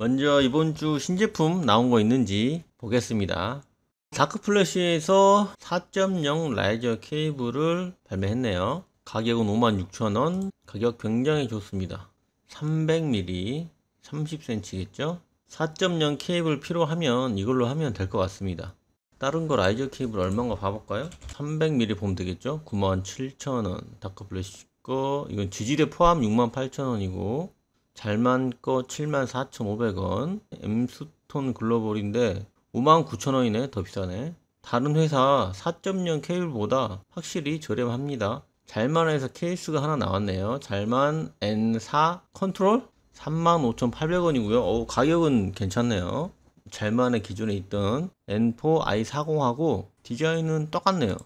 먼저 이번 주 신제품 나온 거 있는지 보겠습니다. 다크플래시에서 4.0 라이저 케이블을 발매했네요. 가격은 56,000원. 가격 굉장히 좋습니다. 300mm, 30cm겠죠? 4.0 케이블 필요하면 이걸로 하면 될 것 같습니다. 다른 거 라이저 케이블 얼마인가 봐볼까요? 300mm 보면 되겠죠? 97,000원. 다크플래시 거, 이건 지지대 포함 68,000원이고, 잘만 거 74,500원. 엠스톤 글로벌인데 59,000원이네. 더 비싸네. 다른 회사 4.0 케이블보다 확실히 저렴합니다. 잘만에서 케이스가 하나 나왔네요. 잘만 N4 컨트롤 35,800원이고요. 어, 가격은 괜찮네요. 잘만의 기존에 있던 N4 i40하고 디자인은 똑같네요.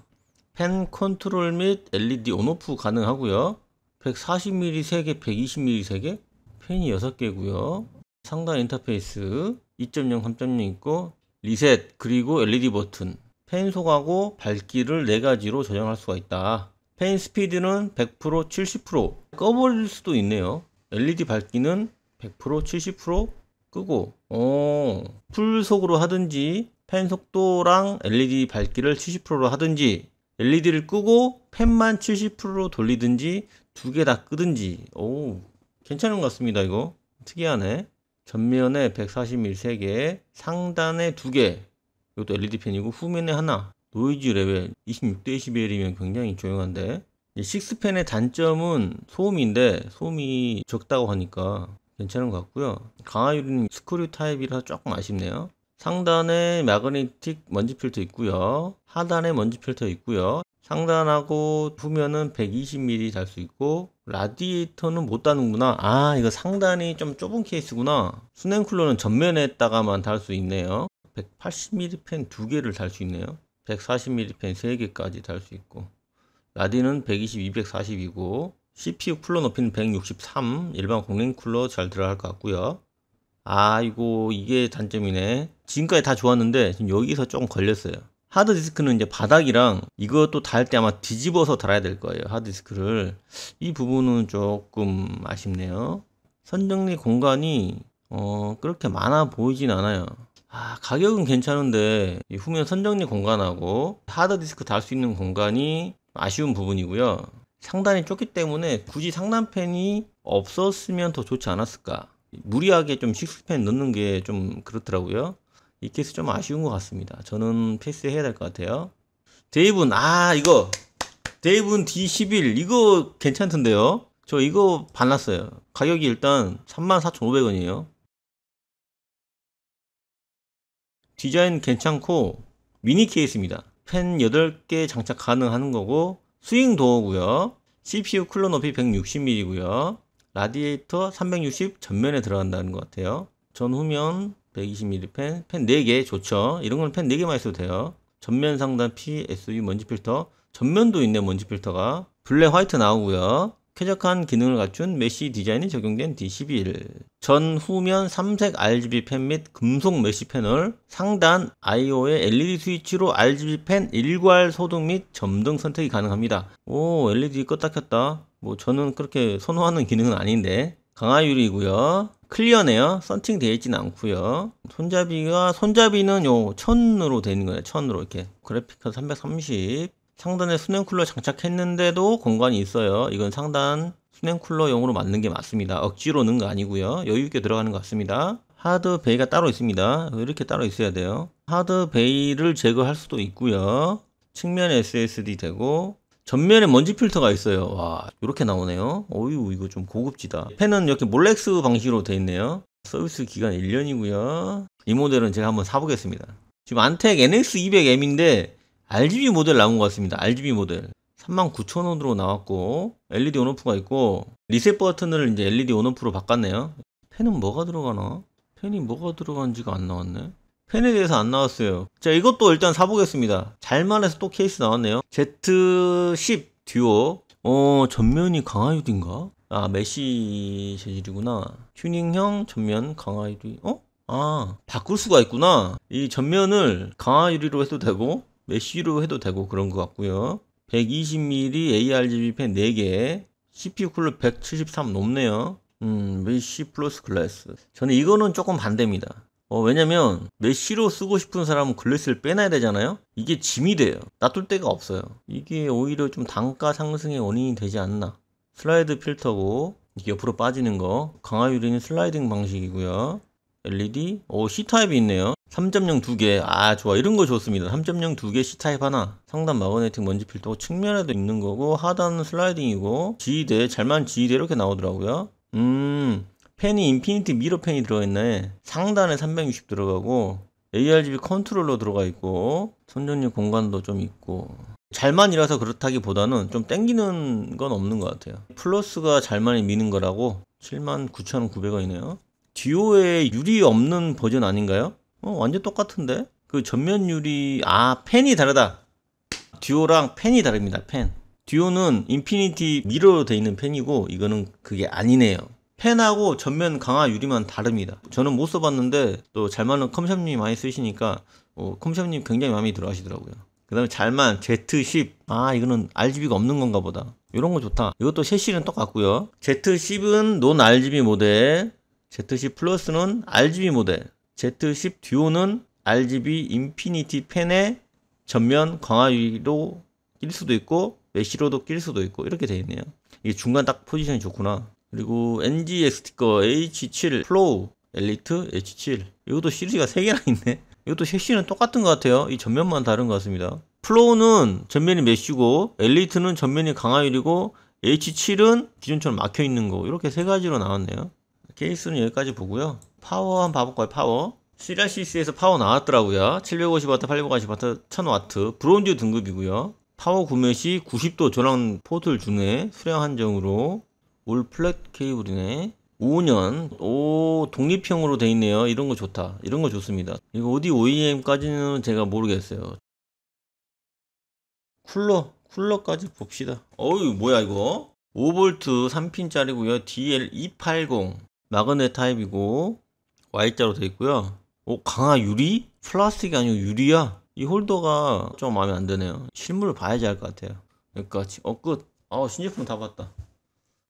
펜 컨트롤 및 LED 온오프 가능하고요. 140mm 3개, 120mm 3개, 펜이 6개고요. 상단 인터페이스 2.0, 3.0 있고 리셋 그리고 LED 버튼 펜 속하고 밝기를 4가지로 저장할 수가 있다. 펜 스피드는 100% 70% 꺼버릴 수도 있네요. LED 밝기는 100% 70% 끄고 어, 풀 속으로 하든지 펜 속도랑 LED 밝기를 70%로 하든지 LED를 끄고 펜만 70%로 돌리든지 두 개 다 끄든지 오우 괜찮은 것 같습니다, 이거. 특이하네. 전면에 141세개, 상단에 2개, 이것도 LED 펜이고, 후면에 하나. 노이즈 레벨 2 6 d b 이면 굉장히 조용한데. 6펜의 단점은 소음인데, 소음이 적다고 하니까 괜찮은 것 같고요. 강화유리는 스크류 타입이라 조금 아쉽네요. 상단에 마그네틱 먼지 필터 있고요. 하단에 먼지 필터 있고요. 상단하고 후면은 120mm 달 수 있고 라디에이터는 못 다는구나. 아 이거 상단이 좀 좁은 케이스구나. 수냉쿨러는 전면에다가만 달 수 있네요. 180mm 펜두 개를 달 수 있네요. 140mm 펜세 개까지달 수 있고 라디는 120, 240이고 CPU 쿨러 높이는 163 일반 공랭 쿨러 잘 들어갈 것 같고요 아이고 이게 단점이네 지금까지 다 좋았는데 지금 여기서 조금 걸렸어요 하드디스크는 이제 바닥이랑 이것도 닿을 때 아마 뒤집어서 달아야 될 거예요 하드디스크를 이 부분은 조금 아쉽네요 선정리 공간이 어 그렇게 많아 보이진 않아요 아, 가격은 괜찮은데 후면 선정리 공간하고 하드디스크 닿을 수 있는 공간이 아쉬운 부분이고요 상단이 좁기 때문에 굳이 상단팬이 없었으면 더 좋지 않았을까 무리하게 좀 식스펜 넣는 게 좀 그렇더라고요. 이 케이스 좀 아쉬운 것 같습니다. 저는 패스해야 될 것 같아요. 데이븐, 아, 이거. 데이븐 D11. 이거 괜찮던데요? 저 이거 발랐어요. 가격이 일단 34,500원이에요. 디자인 괜찮고, 미니 케이스입니다. 펜 8개 장착 가능한 거고, 스윙 도어고요 CPU 쿨러 높이 160mm고요. 라디에이터 360 전면에 들어간다는 것 같아요. 전후면 120mm 펜, 펜 4개 좋죠. 이런 건 펜 4개만 있어도 돼요. 전면 상단 PSU 먼지 필터, 전면도 있네 먼지 필터가. 블랙 화이트 나오고요. 쾌적한 기능을 갖춘 메쉬 디자인이 적용된 D11 전 후면 3색 RGB 펜 및 금속 메쉬 패널 상단 IO의 LED 스위치로 RGB 펜 일괄 소등 및 점등 선택이 가능합니다 오 LED 껐다 켰다 뭐 저는 그렇게 선호하는 기능은 아닌데 강화유리이고요 클리어네요 썬팅 되어 있진 않고요 손잡이가 손잡이는 요 천으로 되어 있는 거예요 천으로 이렇게 그래픽카 드330 상단에 수냉 쿨러 장착했는데도 공간이 있어요. 이건 상단 수냉 쿨러용으로 맞는 게 맞습니다. 억지로 넣은 거 아니고요. 여유 있게 들어가는 것 같습니다. 하드 베이가 따로 있습니다. 이렇게 따로 있어야 돼요. 하드 베이를 제거할 수도 있고요. 측면 SSD 되고 전면에 먼지 필터가 있어요. 와 이렇게 나오네요. 어유 이거 좀 고급지다. 예. 펜은 이렇게 몰렉스 방식으로 되어 있네요. 서비스 기간 1년이고요. 이 모델은 제가 한번 사보겠습니다. 지금 안텍 NX200M인데 RGB 모델 나온 것 같습니다. RGB 모델. 39,000원으로 나왔고 LED 온오프가 있고 리셋 버튼을 이제 LED 온오프로 바꿨네요. 펜은 뭐가 들어가나? 펜이 뭐가 들어간지가 안 나왔네. 펜에 대해서 안 나왔어요. 자, 이것도 일단 사보겠습니다. 잘만해서 또 케이스 나왔네요. Z10 듀오. 어, 전면이 강화유디인가 아, 메쉬 재질이구나. 튜닝형 전면 강화유디 어? 아, 바꿀 수가 있구나. 이 전면을 강화유리로 해도 되고, 메쉬로 해도 되고 그런 것 같고요. 120mm ARGB 펜 4개, CPU 쿨러 173 높네요. 음, 메쉬 플러스 글래스. 저는 이거는 조금 반대입니다. 어, 왜냐면 메쉬로 쓰고 싶은 사람은 글래스를 빼놔야 되잖아요. 이게 짐이 돼요. 놔둘 데가 없어요. 이게 오히려 좀 단가 상승의 원인이 되지 않나. 슬라이드 필터고 이게 옆으로 빠지는 거 강화유리는 슬라이딩 방식이고요. LED, 오 C타입이 e 있네요. 3.0 2개아 좋아 이런 거 좋습니다 3.0 2개 C타입 하나 상단 마그네틱 먼지 필터 어, 측면에도 있는 거고 하단 슬라이딩이고 G대 잘만 G대 이렇게 나오더라고요 음 펜이 인피니티 미러 펜이 들어있네 상단에 360 들어가고 ARGB 컨트롤러 들어가 있고 선전용 공간도 좀 있고 잘만이라서 그렇다기보다는 좀 땡기는 건 없는 것 같아요 플러스가 잘만이 미는 거라고 79,900원이네요 듀오에 유리 없는 버전 아닌가요? 어, 완전 똑같은데? 그 전면 유리, 아, 펜이 다르다. 듀오랑 펜이 다릅니다, 펜. 듀오는 인피니티 미러로 되어 있는 펜이고, 이거는 그게 아니네요. 펜하고 전면 강화 유리만 다릅니다. 저는 못 써봤는데, 또잘 맞는 컴샵님이 많이 쓰시니까, 어, 컴샵님 굉장히 마음에 들어 하시더라고요. 그 다음에 잘만 Z10. 아, 이거는 RGB가 없는 건가 보다. 이런 거 좋다. 이것도 셋시는 똑같고요. Z10은 논 RGB 모델, Z10 플러스는 RGB 모델. Z10 듀오는 RGB 인피니티 펜에 전면 강화유리로 낄 수도 있고 메시로도 낄 수도 있고 이렇게 되어 있네요. 이게 중간 딱 포지션이 좋구나. 그리고 NGX 스티커 H7 플로우 엘리트 H7 이것도 시리즈가 3개나 있네. 이것도 셰시는 똑같은 것 같아요. 이 전면만 다른 것 같습니다. 플로우는 전면이 메쉬고 엘리트는 전면이 강화율이고 H7은 기존처럼 막혀 있는 거 이렇게 세 가지로 나왔네요. 케이스는 여기까지 보고요. 파워 한 봐볼까요? 파워. 시라시스에서 파워 나왔더라고요. 750W, 850W, 1000W 브론즈 등급이고요. 파워 구매 시 90도 전원 포트를 주네. 수량 한정으로 올 플랫 케이블이네. 5년 오 독립형으로 돼 있네요. 이런 거 좋다. 이런 거 좋습니다. 이거 어디 OEM까지는 제가 모르겠어요. 쿨러 쿨러까지 봅시다. 어유 뭐야 이거? 5V 3핀짜리고요. DL280 마그넷 타입이고 Y자로 되어 있고요. 오, 어, 강화 유리? 플라스틱이 아니고 유리야? 이 홀더가 좀 마음에 안 드네요. 실물을 봐야지 알 것 같아요. 여기까지. 어, 끝. 아, 신제품 다 봤다.